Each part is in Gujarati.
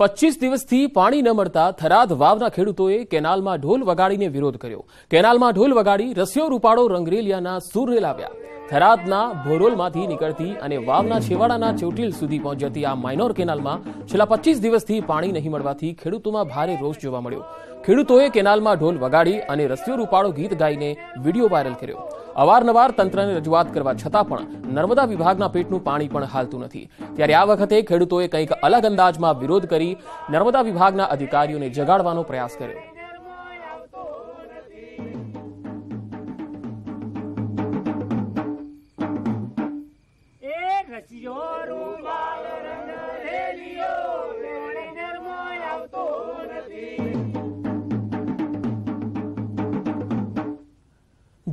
પચીસ દિવસથી પાણી ન મળતા થરાદ વાવના ખેડૂતોએ કેનાલમાં ઢોલ વગાડીને વિરોધ કર્યો કેનાલમાં ઢોલ વગાડી રસિયો રૂપાળો રંગરેલિયાના સૂરને લાવ્યા થરાદના ભોરોલમાંથી નીકળતી અને વાવના છેવાડાના ચોટીલ સુધી પહોંચતી આ માઇનોર કેનાલમાં છેલ્લા પચીસ દિવસથી પાણી નહીં મળવાથી ખેડૂતોમાં ભારે રોષ જોવા મળ્યો ખેડૂતોએ કેનાલમાં ઢોલ વગાડી અને રસ્યો રૂપાળો ગીત ગાઈને વિડીયો વાયરલ કર્યો અવારનવાર તંત્રને રજૂઆત કરવા છતાં પણ નર્મદા વિભાગના પેટનું પાણી પણ હાલતું નથી ત્યારે આ વખતે ખેડૂતોએ કંઈક અલગ અંદાજમાં વિરોધ કરી નર્મદા વિભાગના અધિકારીઓને જગાડવાનો પ્રયાસ કર્યો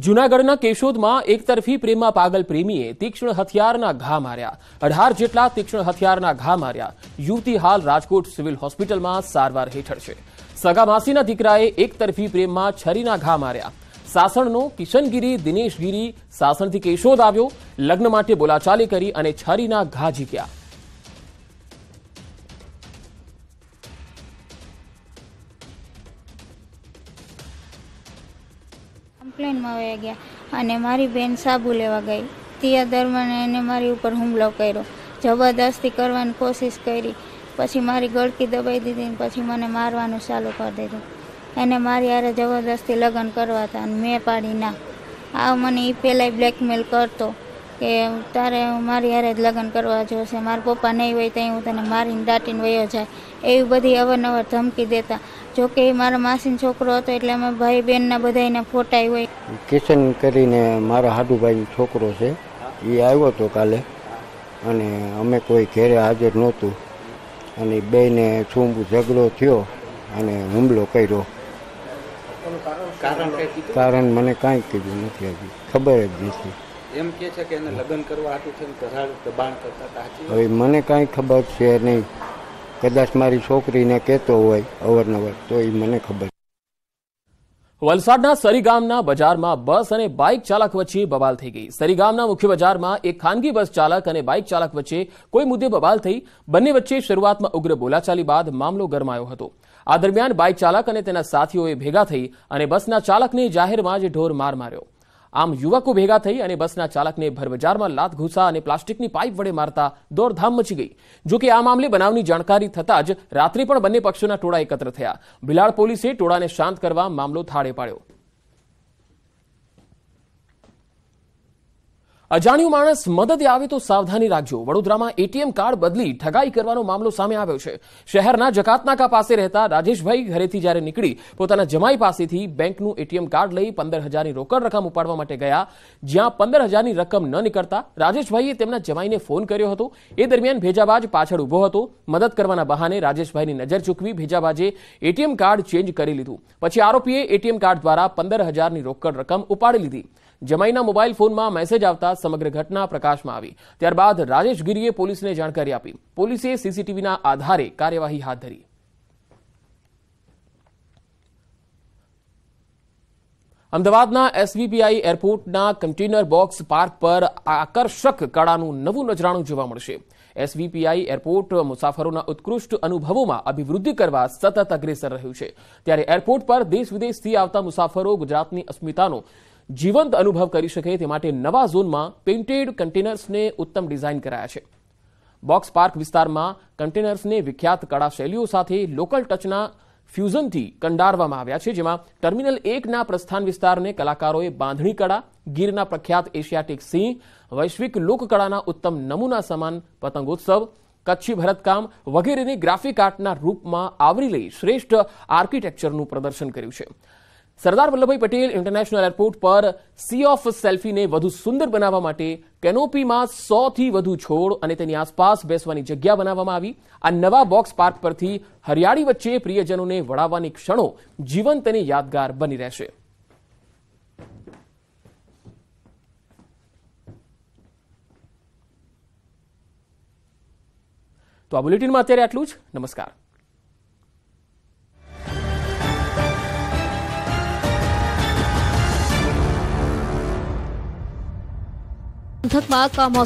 જૂનાગઢના કેશોદમાં એકતરફી પ્રેમમાં પાગલ પ્રેમીએ તીક્ષ્ણ હથિયારના ઘા માર્યા અઢાર જેટલા તીક્ષ્ણ હથિયારના ઘા માર્યા યુવતી હાલ રાજકોટ સિવિલ હોસ્પિટલમાં સારવાર હેઠળ છે સગામાસીના માસીના દીકરાએ એકતરફી પ્રેમમાં છરીના ઘા માર્યા સાસણનો કિશનગીરી દિનેશગીરી સાસણથી કેશોદ આવ્યો લગ્ન માટે બોલાચાલી કરી અને છરીના ઘા ઝીક્યા કમ્પ્લેનમાં વયા ગયા અને મારી બેન સાબુ લેવા ગઈ ત્યાં દરમિયાન એને મારી ઉપર હુમલો કર્યો જબરદસ્તી કરવાની કોશિશ કરી પછી મારી ગળકી દબાઈ દીધી ને પછી મને મારવાનું ચાલુ કરી દીધું એને મારી યારે જબરદસ્તી લગ્ન કરવા હતા અને મેં પાડી ના આવ મને એ પહેલાંય બ્લેકમેલ કરતો કે તારે મારી હારે જ લગ્ન કરવા જોશે મારા પપ્પા નહીં હોય ત્યાં હું તને મારીને દાટીને વયો જાય એવી બધી અવારનવાર ધમકી દેતા જો કે મારા માસીનો છોકરો હતો એટલે અમે ભાઈ બહેનના બધાને ફોટાય હોય કિશન કરીને મારા હાડુભાઈનો છોકરો છે એ આવ્યો હતો કાલે અને અમે કોઈ ઘેરે હાજર નહોતું અને બેને છૂંબ ઝઘડો થયો અને હુમલો કર્યો કારણ મને કાંઈ કીધું નથી હજી ખબર જ નથી એમ કે છે કે એને લગ્ન કરવા હતું છે કરાર દબાણ કરતા હવે મને કાંઈ ખબર છે નહીં કદાચ મારી છોકરીને કહેતો હોય અવરનવર તો એ મને ખબર વલસાડના સરી ગામના બજારમાં બસ અને બાઇક ચાલક વચ્ચે બબાલ થઈ ગઈ સરી ગામના મુખ્ય બજારમાં એક ખાનગી બસ ચાલક અને બાઇક ચાલક વચ્ચે કોઈ મુદ્દે બબાલ થઈ બંને વચ્ચે શરૂઆતમાં ઉગ્ર બોલાચાલી બાદ મામલો ગરમાયો હતો આ દરમિયાન બાઇક ચાલક અને તેના સાથીઓએ ભેગા થઈ અને બસના ચાલકને જાહેરમાં જ ઢોર માર માર્યો આમ યુવકો ભેગા થઈ અને બસના ચાલકને ભરબજારમાં લાત ઘૂસા અને પ્લાસ્ટિકની પાઇપ વડે મારતા દોડધામ મચી ગઈ જોકે આ મામલે બનાવની જાણકારી થતાં જ રાત્રે પણ બંને પક્ષોના ટોળા એકત્ર થયા બિલાડ પોલીસે ટોળાને શાંત કરવા મામલો થાળે પાડ્યો અજાણ્યું માણસ મદદે આવે તો સાવધાની રાખજો વડોદરામાં એટીએમ કાર્ડ બદલી ઠગાઈ કરવાનો મામલો સામે આવ્યો છે શહેરના જકાતનાકા પાસે રહેતા રાજેશભાઈ ઘરેથી જ્યારે નીકળી પોતાના જમાઈ પાસેથી બેંકનું એટીએમ કાર્ડ લઈ પંદર હજારની રોકડ રકમ ઉપાડવા માટે ગયા જ્યાં પંદર હજારની રકમ ન નીકળતા રાજેશભાઈએ તેમના જમાઈને ફોન કર્યો હતો એ દરમિયાન ભેજાબાજ પાછળ ઊભો હતો મદદ કરવાના બહાને રાજેશભાઈની નજર ચૂકવી ભેજાબાજે એટીએમ કાર્ડ ચેન્જ કરી લીધું પછી આરોપીએ એટીએમ કાર્ડ દ્વારા પંદર હજારની રોકડ રકમ ઉપાડી લીધી જમાઈના મોબાઈલ ફોનમાં મેસેજ આવતા સમગ્ર ઘટના પ્રકાશમાં આવી ત્યારબાદ રાજેશ ગીરીએ પોલીસને જાણકારી આપી પોલીસે સીસીટીવીના આધારે કાર્યવાહી હાથ ધરી અમદાવાદના એસવીપીઆઈ એરપોર્ટના કન્ટેનર બોક્સ પાર્ક પર આકર્ષક કળાનું નવું નજરાણું જોવા મળશે એસવીપીઆઈ એરપોર્ટ મુસાફરોના ઉત્કૃષ્ટ અનુભવોમાં અભિવૃદ્ધિ કરવા સતત અગ્રેસર રહ્યું છે ત્યારે એરપોર્ટ પર દેશ વિદેશથી આવતા મુસાફરો ગુજરાતની અસ્મિતાનો જીવંત અનુભવ કરી શકે તે માટે નવા ઝોનમાં પેઇન્ટેડ કન્ટેનર્સને ઉત્તમ ડિઝાઇન કરાયા છે બોક્સ પાર્ક વિસ્તારમાં કન્ટેનર્સને વિખ્યાત કળા શૈલીઓ સાથે લોકલ ટચના ફ્યુઝનથી કંડારવામાં આવ્યા છે જેમાં ટર્મિનલ એકના પ્રસ્થાન વિસ્તારને કલાકારોએ બાંધણી કળા ગીરના પ્રખ્યાત એશિયાટિક સિંહ વૈશ્વિક લોકકળાના ઉત્તમ નમૂના સમાન પતંગોત્સવ કચ્છી ભરતકામ વગેરેની ગ્રાફિક આર્ટના રૂપમાં આવરી લઈ શ્રેષ્ઠ આર્કિટેક્ચરનું પ્રદર્શન કર્યું છે સરદાર વલ્લભભાઈ પટેલ ઇન્ટરનેશનલ એરપોર્ટ પર સી ઓફ સેલ્ફીને વધુ સુંદર બનાવવા માટે કેનોપીમાં સોથી વધુ છોડ અને તેની આસપાસ બેસવાની જગ્યા બનાવવામાં આવી આ નવા બોક્સ પાર્ક પરથી હરિયાળી વચ્ચે પ્રિયજનોને વળાવવાની ક્ષણો જીવંત અને યાદગાર બની રહેશે તો આ બુલેટિનમાં અત્યારે આટલું જ નમસ્કાર thức mở còn một